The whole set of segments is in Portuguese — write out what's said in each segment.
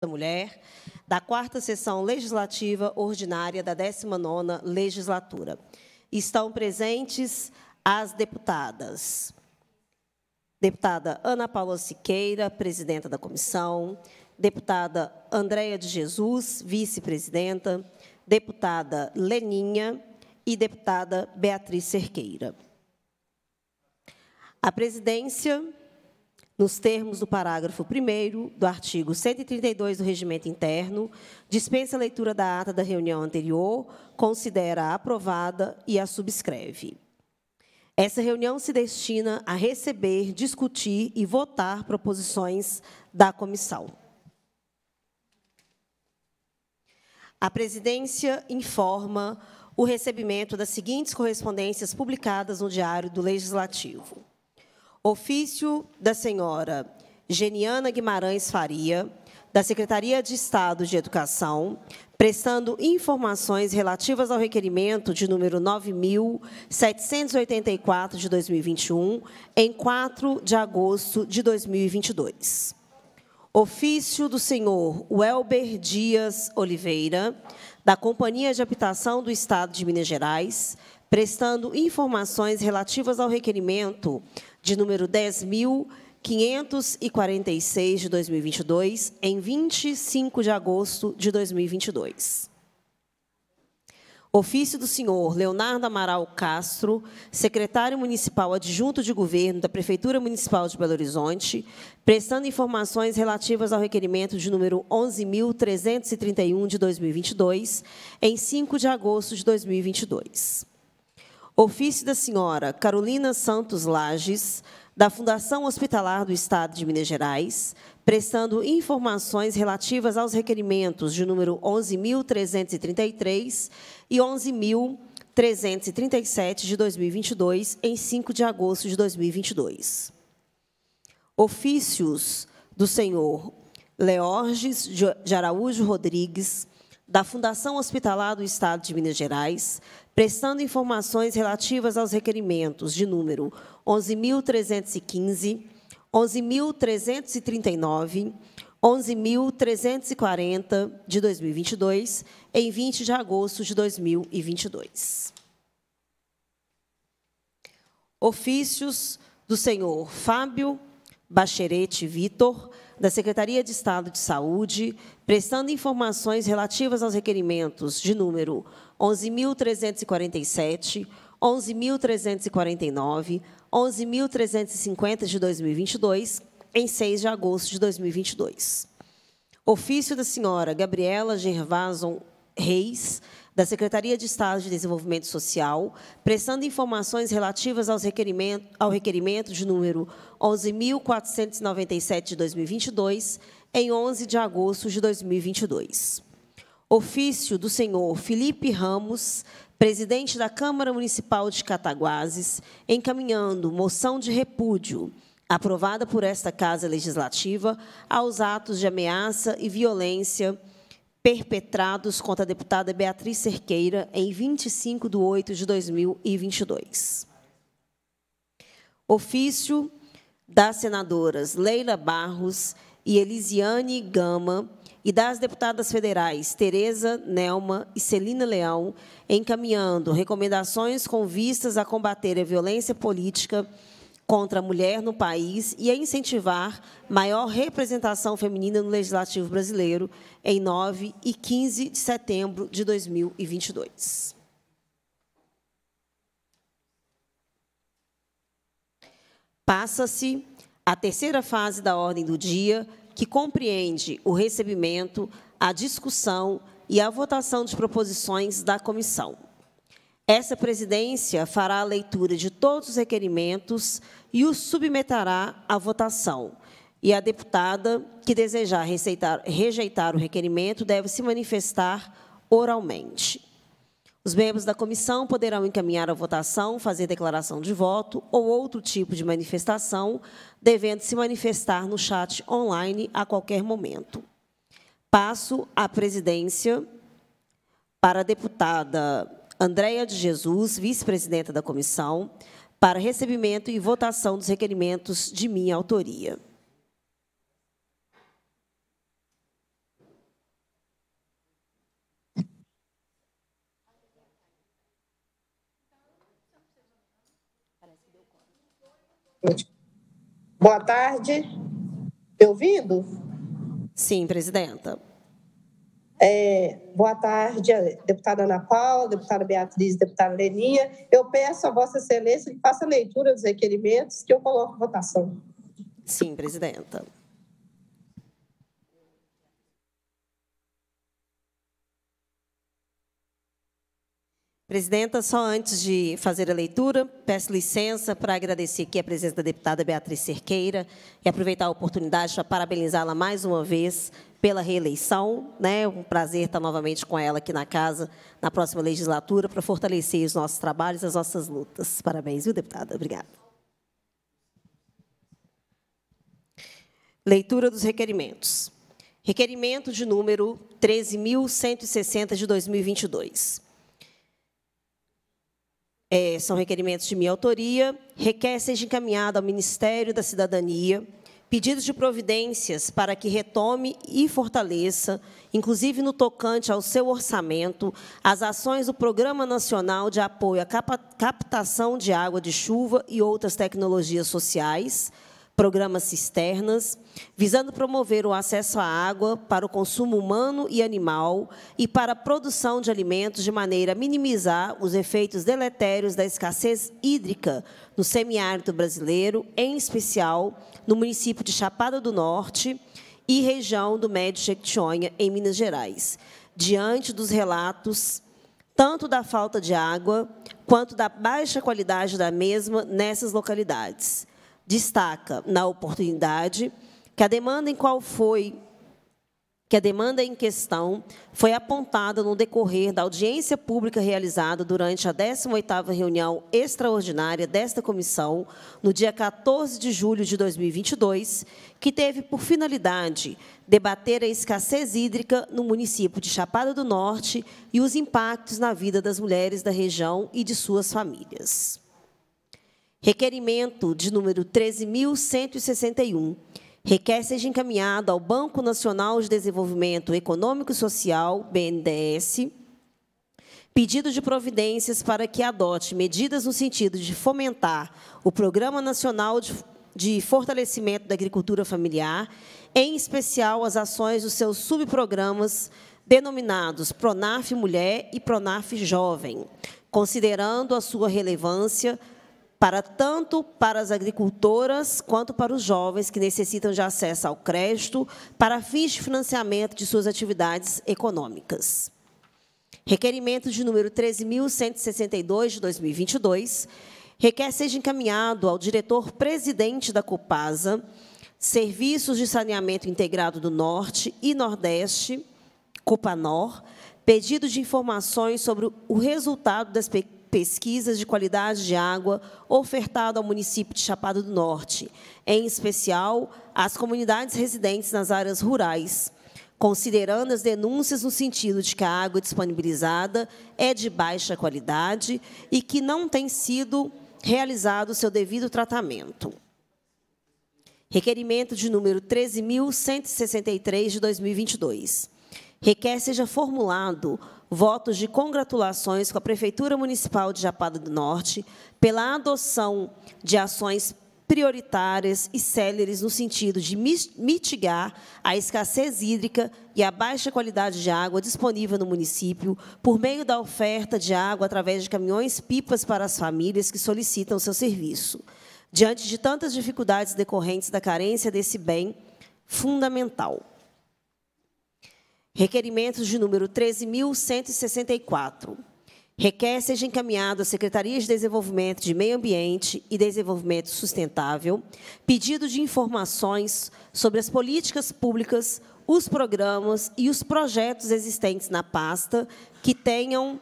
da Mulher, da quarta sessão legislativa ordinária da 19ª legislatura. Estão presentes as deputadas. Deputada Ana Paula Siqueira, presidenta da comissão, deputada Andréia de Jesus, vice-presidenta, deputada Leninha e deputada Beatriz Cerqueira. A presidência nos termos do parágrafo 1 do artigo 132 do Regimento Interno, dispensa a leitura da ata da reunião anterior, considera-a aprovada e a subscreve. Essa reunião se destina a receber, discutir e votar proposições da comissão. A presidência informa o recebimento das seguintes correspondências publicadas no Diário do Legislativo. Ofício da senhora Geniana Guimarães Faria, da Secretaria de Estado de Educação, prestando informações relativas ao requerimento de número 9.784 de 2021, em 4 de agosto de 2022. Ofício do senhor Welber Dias Oliveira, da Companhia de Habitação do Estado de Minas Gerais, prestando informações relativas ao requerimento de número 10.546 de 2022, em 25 de agosto de 2022. Ofício do senhor Leonardo Amaral Castro, secretário municipal adjunto de governo da Prefeitura Municipal de Belo Horizonte, prestando informações relativas ao requerimento de número 11.331 de 2022, em 5 de agosto de 2022. Ofício da senhora Carolina Santos Lages, da Fundação Hospitalar do Estado de Minas Gerais, prestando informações relativas aos requerimentos de número 11.333 e 11.337 de 2022, em 5 de agosto de 2022. Ofícios do senhor Leorges de Araújo Rodrigues, da Fundação Hospitalar do Estado de Minas Gerais, prestando informações relativas aos requerimentos de número 11.315, 11.339, 11.340 de 2022, em 20 de agosto de 2022. Ofícios do senhor Fábio Bacherete Vitor, da Secretaria de Estado de Saúde, prestando informações relativas aos requerimentos de número 11.347, 11.349, 11.350 de 2022, em 6 de agosto de 2022. Ofício da senhora Gabriela Gervason Reis, da Secretaria de Estado de Desenvolvimento Social, prestando informações relativas aos requerimento, ao requerimento de número 11.497 de 2022, em 11 de agosto de 2022. Ofício do senhor Felipe Ramos, presidente da Câmara Municipal de Cataguases, encaminhando moção de repúdio, aprovada por esta Casa Legislativa, aos atos de ameaça e violência perpetrados contra a deputada Beatriz Cerqueira em 25 de 8 de 2022. Ofício das senadoras Leila Barros e Elisiane Gama, e das deputadas federais Tereza, Nelma e Celina Leão, encaminhando recomendações com vistas a combater a violência política contra a mulher no país e a incentivar maior representação feminina no Legislativo brasileiro em 9 e 15 de setembro de 2022. Passa-se a terceira fase da ordem do dia, que compreende o recebimento, a discussão e a votação de proposições da comissão. Essa presidência fará a leitura de todos os requerimentos e os submeterá à votação. E a deputada que desejar rejeitar o requerimento deve se manifestar oralmente. Os membros da comissão poderão encaminhar a votação, fazer declaração de voto ou outro tipo de manifestação, devendo se manifestar no chat online a qualquer momento. Passo a presidência para a deputada Andréia de Jesus, vice-presidenta da comissão, para recebimento e votação dos requerimentos de minha autoria. Boa tarde. Me tá ouvindo? Sim, presidenta. É, boa tarde, deputada Ana Paula, deputada Beatriz, deputada Leninha. Eu peço a Vossa Excelência que faça leitura dos requerimentos que eu coloco em votação. Sim, presidenta. Presidenta, só antes de fazer a leitura, peço licença para agradecer aqui a presença da deputada Beatriz Cerqueira e aproveitar a oportunidade para parabenizá-la mais uma vez pela reeleição. Né? É um prazer estar novamente com ela aqui na casa na próxima legislatura para fortalecer os nossos trabalhos, as nossas lutas. Parabéns, viu, deputada? Obrigada. Leitura dos requerimentos. Requerimento de número 13.160 de 2022 é, são requerimentos de minha autoria, requer seja encaminhado ao Ministério da Cidadania pedidos de providências para que retome e fortaleça, inclusive no tocante ao seu orçamento, as ações do Programa Nacional de Apoio à Captação de Água de Chuva e outras tecnologias sociais, programas cisternas, visando promover o acesso à água para o consumo humano e animal e para a produção de alimentos de maneira a minimizar os efeitos deletérios da escassez hídrica no semiárido brasileiro, em especial no município de Chapada do Norte e região do Médio Jequitinhonha, em Minas Gerais. Diante dos relatos tanto da falta de água quanto da baixa qualidade da mesma nessas localidades, destaca na oportunidade que a demanda em qual foi que a demanda em questão foi apontada no decorrer da audiência pública realizada durante a 18ª reunião extraordinária desta comissão, no dia 14 de julho de 2022, que teve por finalidade debater a escassez hídrica no município de Chapada do Norte e os impactos na vida das mulheres da região e de suas famílias. Requerimento de número 13.161. Requer seja encaminhado ao Banco Nacional de Desenvolvimento Econômico e Social, BNDES, pedido de providências para que adote medidas no sentido de fomentar o Programa Nacional de, de Fortalecimento da Agricultura Familiar, em especial as ações dos seus subprogramas denominados PRONAF Mulher e PRONAF Jovem, considerando a sua relevância para tanto para as agricultoras quanto para os jovens que necessitam de acesso ao crédito para fins de financiamento de suas atividades econômicas. Requerimento de número 13.162 de 2022 requer seja encaminhado ao diretor-presidente da Copasa, Serviços de Saneamento Integrado do Norte e Nordeste, Copanor, pedido de informações sobre o resultado das, pequenas pesquisas de qualidade de água ofertado ao município de Chapada do Norte, em especial às comunidades residentes nas áreas rurais, considerando as denúncias no sentido de que a água disponibilizada é de baixa qualidade e que não tem sido realizado o seu devido tratamento. Requerimento de número 13.163 de 2022. Requer seja formulado votos de congratulações com a Prefeitura Municipal de Japada do Norte pela adoção de ações prioritárias e céleres no sentido de mitigar a escassez hídrica e a baixa qualidade de água disponível no município por meio da oferta de água através de caminhões-pipas para as famílias que solicitam seu serviço. Diante de tantas dificuldades decorrentes da carência desse bem fundamental. Requerimentos de número 13.164. Requer seja encaminhado à Secretaria de Desenvolvimento de Meio Ambiente e Desenvolvimento Sustentável pedido de informações sobre as políticas públicas, os programas e os projetos existentes na pasta que tenham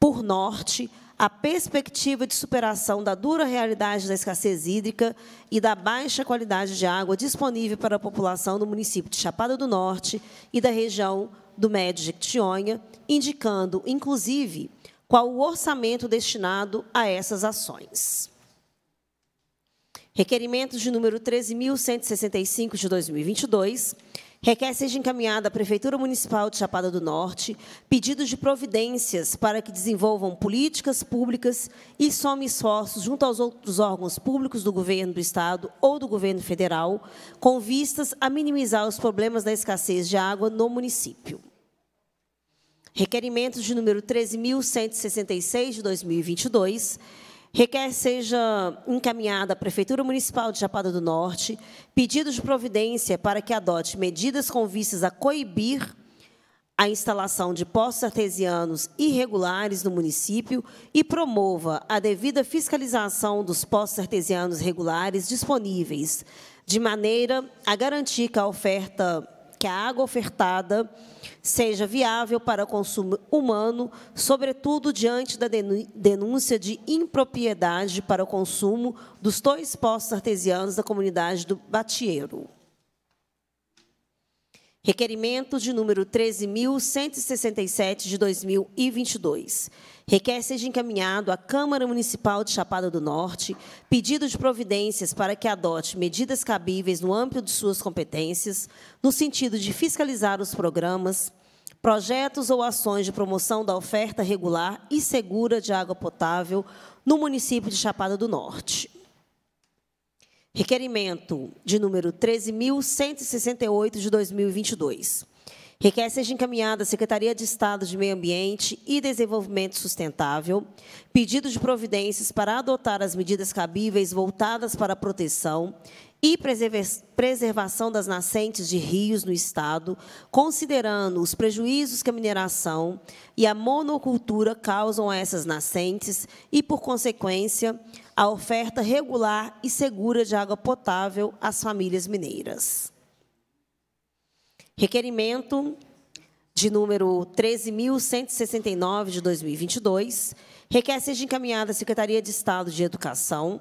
por norte a perspectiva de superação da dura realidade da escassez hídrica e da baixa qualidade de água disponível para a população do município de Chapada do Norte e da região do Médio Jequitinhonha, indicando, inclusive, qual o orçamento destinado a essas ações. Requerimento de número 13.165 de 2022 Requer seja encaminhada à Prefeitura Municipal de Chapada do Norte pedidos de providências para que desenvolvam políticas públicas e some esforços junto aos outros órgãos públicos do governo do Estado ou do governo federal, com vistas a minimizar os problemas da escassez de água no município. Requerimentos de número 13.166, de 2022, Requer seja encaminhada à Prefeitura Municipal de Chapada do Norte pedido de providência para que adote medidas com vistas a coibir a instalação de postos artesianos irregulares no município e promova a devida fiscalização dos postos artesianos regulares disponíveis, de maneira a garantir que a oferta que a água ofertada seja viável para consumo humano, sobretudo diante da denúncia de impropriedade para o consumo dos dois postos artesianos da comunidade do Batieiro. Requerimento de número 13.167 de 2022. Requer seja encaminhado à Câmara Municipal de Chapada do Norte pedido de providências para que adote medidas cabíveis no âmbito de suas competências, no sentido de fiscalizar os programas, projetos ou ações de promoção da oferta regular e segura de água potável no município de Chapada do Norte. Requerimento de número 13.168 de 2022. Requer seja encaminhada à Secretaria de Estado de Meio Ambiente e Desenvolvimento Sustentável pedido de providências para adotar as medidas cabíveis voltadas para a proteção e preservação das nascentes de rios no Estado, considerando os prejuízos que a mineração e a monocultura causam a essas nascentes e, por consequência, a oferta regular e segura de água potável às famílias mineiras. Requerimento de número 13.169 de 2022 requer seja encaminhada à Secretaria de Estado de Educação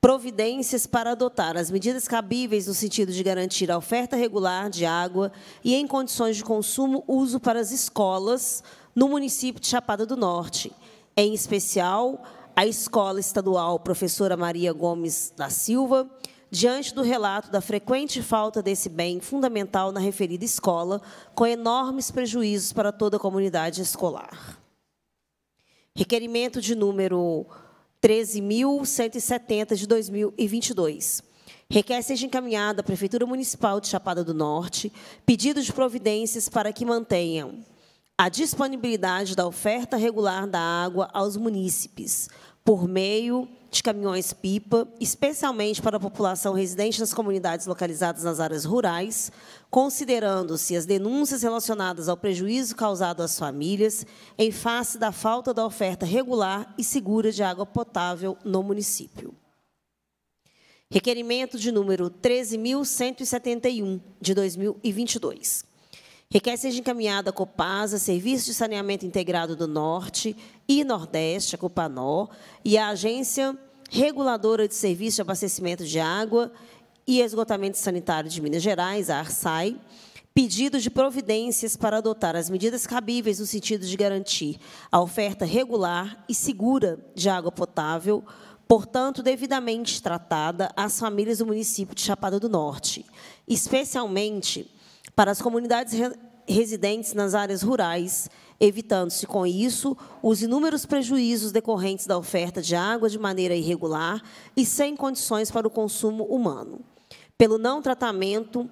providências para adotar as medidas cabíveis no sentido de garantir a oferta regular de água e, em condições de consumo, uso para as escolas no município de Chapada do Norte, em especial a Escola Estadual Professora Maria Gomes da Silva, diante do relato da frequente falta desse bem fundamental na referida escola, com enormes prejuízos para toda a comunidade escolar. Requerimento de número 13.170 de 2022. Requer seja encaminhada à Prefeitura Municipal de Chapada do Norte pedido de providências para que mantenham a disponibilidade da oferta regular da água aos munícipes por meio de caminhões-pipa, especialmente para a população residente nas comunidades localizadas nas áreas rurais, considerando-se as denúncias relacionadas ao prejuízo causado às famílias em face da falta da oferta regular e segura de água potável no município. Requerimento de número 13.171, de 2022. Requer seja encaminhada a Copasa, Serviço de Saneamento Integrado do Norte e Nordeste, a Copanó, e a Agência Reguladora de Serviço de Abastecimento de Água e Esgotamento Sanitário de Minas Gerais, a ARSAI, pedido de providências para adotar as medidas cabíveis no sentido de garantir a oferta regular e segura de água potável, portanto, devidamente tratada às famílias do município de Chapada do Norte, especialmente para as comunidades residentes nas áreas rurais, evitando-se com isso os inúmeros prejuízos decorrentes da oferta de água de maneira irregular e sem condições para o consumo humano. Pelo não tratamento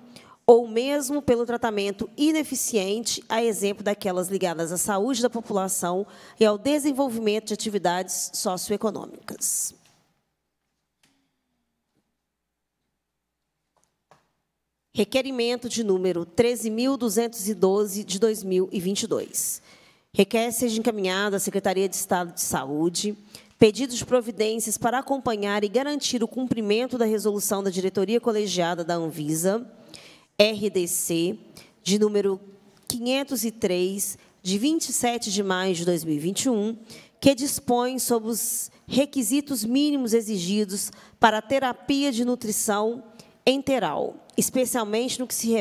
ou mesmo pelo tratamento ineficiente, a exemplo daquelas ligadas à saúde da população e ao desenvolvimento de atividades socioeconômicas. Requerimento de número 13.212 de 2022. Requer seja encaminhado à Secretaria de Estado de Saúde pedido de providências para acompanhar e garantir o cumprimento da resolução da diretoria colegiada da Anvisa, RDC, de número 503, de 27 de maio de 2021, que dispõe sobre os requisitos mínimos exigidos para terapia de nutrição enteral especialmente no que se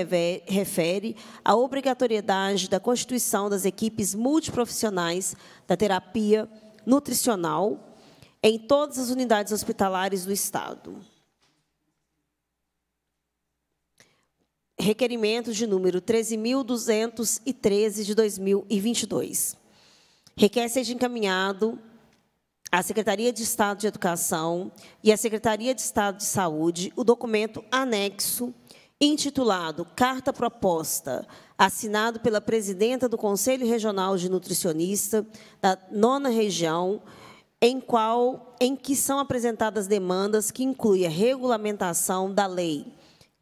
refere à obrigatoriedade da constituição das equipes multiprofissionais da terapia nutricional em todas as unidades hospitalares do Estado. Requerimento de número 13.213 de 2022. Requer seja encaminhado à Secretaria de Estado de Educação e à Secretaria de Estado de Saúde o documento anexo intitulado Carta Proposta, assinado pela presidenta do Conselho Regional de Nutricionista da Nona Região, em qual em que são apresentadas demandas que incluem a regulamentação da lei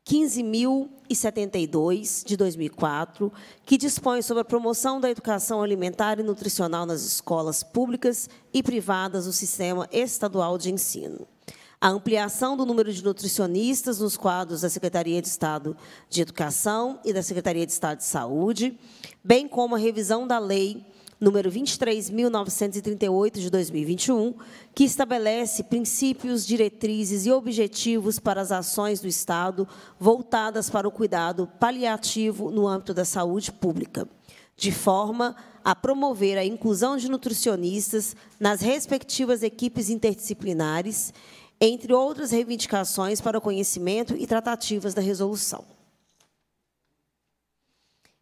15.072, de 2004, que dispõe sobre a promoção da educação alimentar e nutricional nas escolas públicas e privadas do Sistema Estadual de Ensino a ampliação do número de nutricionistas nos quadros da Secretaria de Estado de Educação e da Secretaria de Estado de Saúde, bem como a revisão da Lei número 23.938 de 2021, que estabelece princípios, diretrizes e objetivos para as ações do Estado voltadas para o cuidado paliativo no âmbito da saúde pública, de forma a promover a inclusão de nutricionistas nas respectivas equipes interdisciplinares entre outras reivindicações para o conhecimento e tratativas da resolução.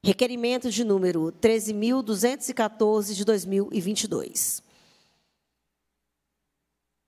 Requerimento de número 13.214, de 2022.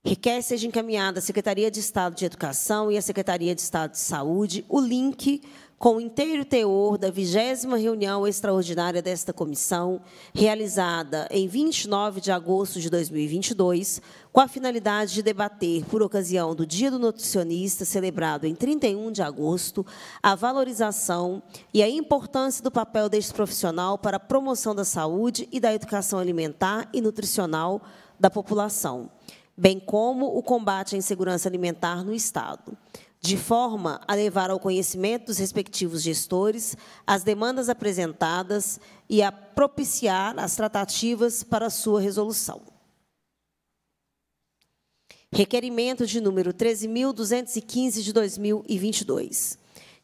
Requer seja encaminhada à Secretaria de Estado de Educação e à Secretaria de Estado de Saúde o link com o inteiro teor da vigésima reunião extraordinária desta comissão, realizada em 29 de agosto de 2022, com a finalidade de debater, por ocasião do Dia do Nutricionista, celebrado em 31 de agosto, a valorização e a importância do papel deste profissional para a promoção da saúde e da educação alimentar e nutricional da população bem como o combate à insegurança alimentar no Estado, de forma a levar ao conhecimento dos respectivos gestores as demandas apresentadas e a propiciar as tratativas para sua resolução. Requerimento de número 13.215 de 2022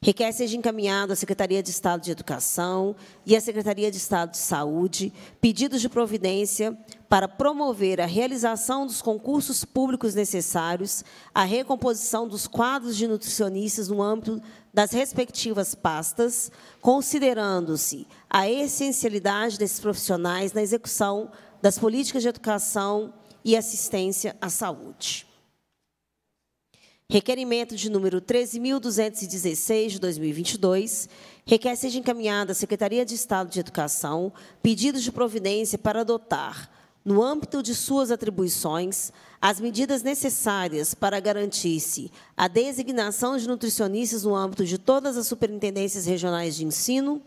Requer seja encaminhado à Secretaria de Estado de Educação e à Secretaria de Estado de Saúde pedidos de providência para promover a realização dos concursos públicos necessários à recomposição dos quadros de nutricionistas no âmbito das respectivas pastas, considerando-se a essencialidade desses profissionais na execução das políticas de educação e assistência à saúde. Requerimento de número 13.216, de 2022, requer seja encaminhada à Secretaria de Estado de Educação pedidos de providência para adotar, no âmbito de suas atribuições, as medidas necessárias para garantir-se a designação de nutricionistas no âmbito de todas as superintendências regionais de ensino,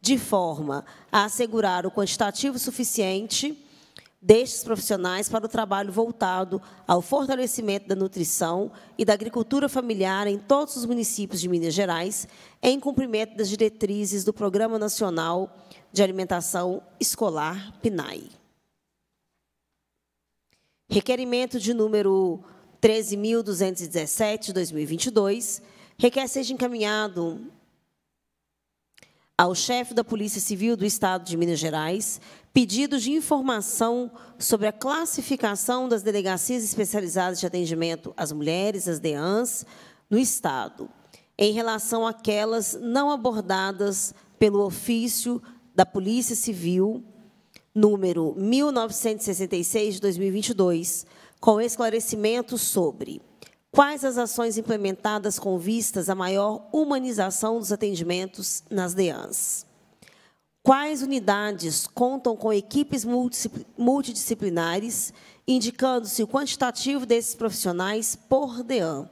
de forma a assegurar o quantitativo suficiente destes profissionais para o trabalho voltado ao fortalecimento da nutrição e da agricultura familiar em todos os municípios de Minas Gerais, em cumprimento das diretrizes do Programa Nacional de Alimentação Escolar, PNAE. Requerimento de número 13.217, 2022, requer seja encaminhado ao chefe da Polícia Civil do Estado de Minas Gerais pedidos de informação sobre a classificação das delegacias especializadas de atendimento às mulheres, as DEANs, no Estado, em relação àquelas não abordadas pelo ofício da Polícia Civil número 1966 de 2022, com esclarecimento sobre Quais as ações implementadas com vistas à maior humanização dos atendimentos nas DEANs? Quais unidades contam com equipes multidisciplinares, indicando-se o quantitativo desses profissionais por DEAN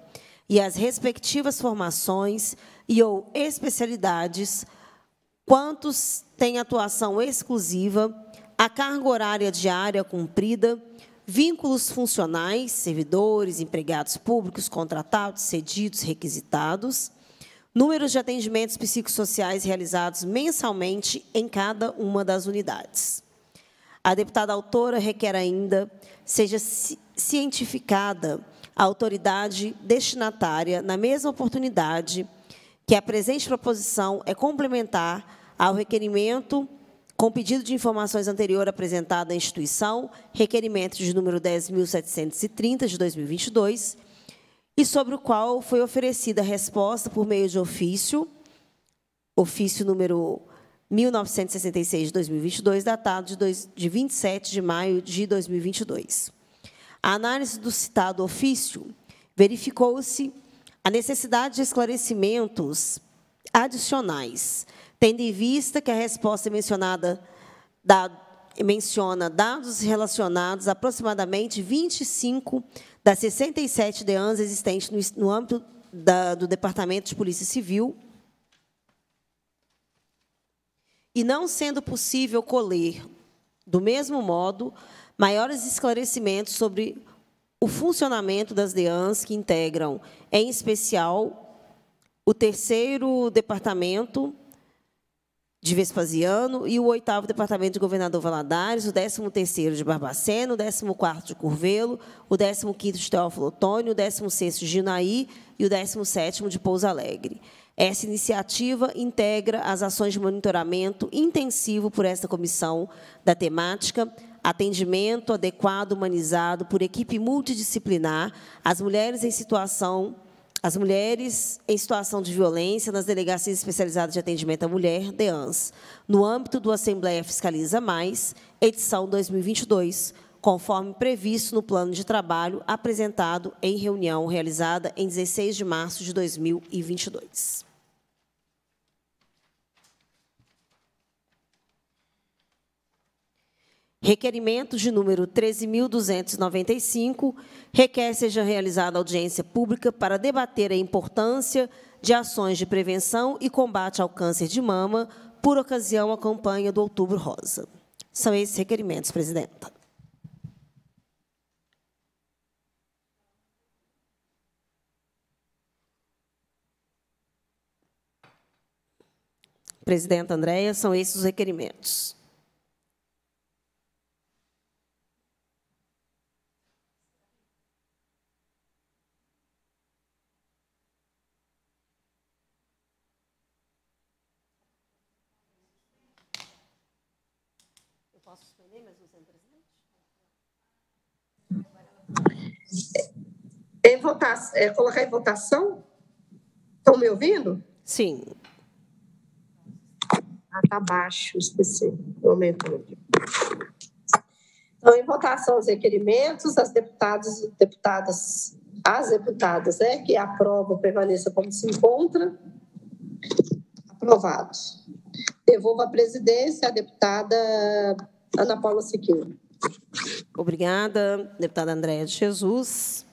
e as respectivas formações e ou especialidades, quantos têm atuação exclusiva, a carga horária diária cumprida, vínculos funcionais, servidores, empregados públicos, contratados, cedidos, requisitados, números de atendimentos psicossociais realizados mensalmente em cada uma das unidades. A deputada autora requer ainda seja cientificada a autoridade destinatária na mesma oportunidade que a presente proposição é complementar ao requerimento com pedido de informações anterior apresentado à instituição, requerimento de número 10.730 de 2022, e sobre o qual foi oferecida resposta por meio de ofício, ofício número 1966 de 2022, datado de, dois, de 27 de maio de 2022. A análise do citado ofício verificou-se a necessidade de esclarecimentos adicionais tendo em vista que a resposta mencionada da, menciona dados relacionados a aproximadamente 25 das 67 DEANs existentes no, no âmbito da, do Departamento de Polícia Civil, e não sendo possível colher, do mesmo modo, maiores esclarecimentos sobre o funcionamento das DEANs que integram, em especial, o terceiro departamento de Vespasiano, e o oitavo departamento de Governador Valadares, o décimo terceiro de Barbacena, o décimo quarto de Curvelo, o décimo quinto de Teófilo Otônio, o décimo sexto de Ginaí e o décimo sétimo de Pouso Alegre. Essa iniciativa integra as ações de monitoramento intensivo por esta comissão da temática atendimento adequado, humanizado, por equipe multidisciplinar, às mulheres em situação as mulheres em situação de violência nas delegacias especializadas de atendimento à mulher, DEANS, no âmbito do Assembleia Fiscaliza Mais, edição 2022, conforme previsto no plano de trabalho apresentado em reunião realizada em 16 de março de 2022. Requerimento de número 13.295 requer seja realizada audiência pública para debater a importância de ações de prevenção e combate ao câncer de mama por ocasião da campanha do Outubro Rosa. São esses requerimentos, presidenta. Presidenta Andréia, são esses os requerimentos. votar, é, colocar em votação? Estão me ouvindo? Sim. Ah, tá baixo, esqueci. Aumentou. Então, em votação os requerimentos, as deputadas, deputadas, as deputadas, né, que aprovam permaneça como se encontra. Aprovado. Devolvo à presidência a deputada Ana Paula Siqueira. Obrigada, deputada Andréa de Jesus.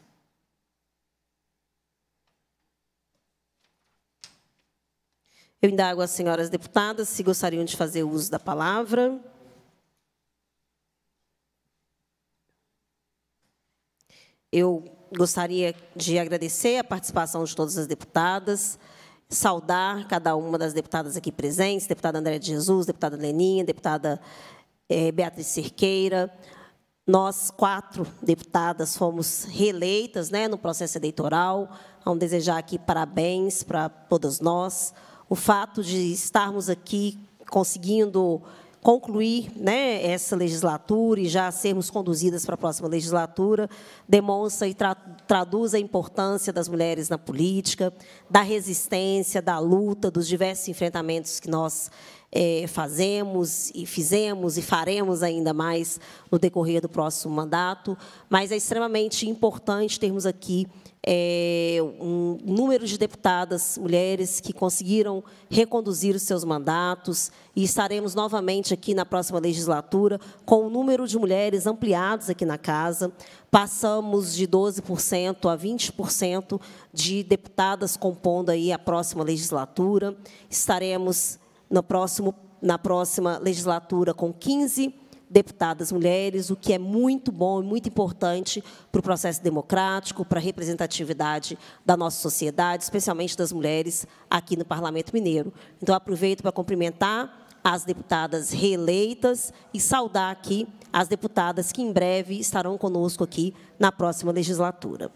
Eu indago às senhoras deputadas se gostariam de fazer uso da palavra. Eu gostaria de agradecer a participação de todas as deputadas, saudar cada uma das deputadas aqui presentes, deputada Andréa de Jesus, deputada Leninha, deputada eh, Beatriz Cerqueira. Nós, quatro deputadas, fomos reeleitas né, no processo eleitoral. Vamos desejar aqui parabéns para todas nós o fato de estarmos aqui conseguindo concluir né, essa legislatura e já sermos conduzidas para a próxima legislatura demonstra e tra traduz a importância das mulheres na política, da resistência, da luta, dos diversos enfrentamentos que nós é, fazemos e fizemos e faremos ainda mais no decorrer do próximo mandato, mas é extremamente importante termos aqui é, um número de deputadas mulheres que conseguiram reconduzir os seus mandatos e estaremos novamente aqui na próxima legislatura com o número de mulheres ampliados aqui na casa. Passamos de 12% a 20% de deputadas compondo aí a próxima legislatura. Estaremos no próximo, na próxima legislatura com 15 deputadas mulheres, o que é muito bom e muito importante para o processo democrático, para a representatividade da nossa sociedade, especialmente das mulheres aqui no Parlamento Mineiro. Então, aproveito para cumprimentar as deputadas reeleitas e saudar aqui as deputadas que em breve estarão conosco aqui na próxima legislatura.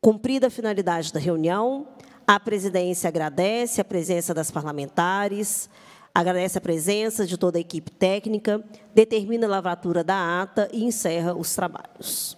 Cumprida a finalidade da reunião, a presidência agradece a presença das parlamentares, Agradece a presença de toda a equipe técnica, determina a lavratura da ata e encerra os trabalhos.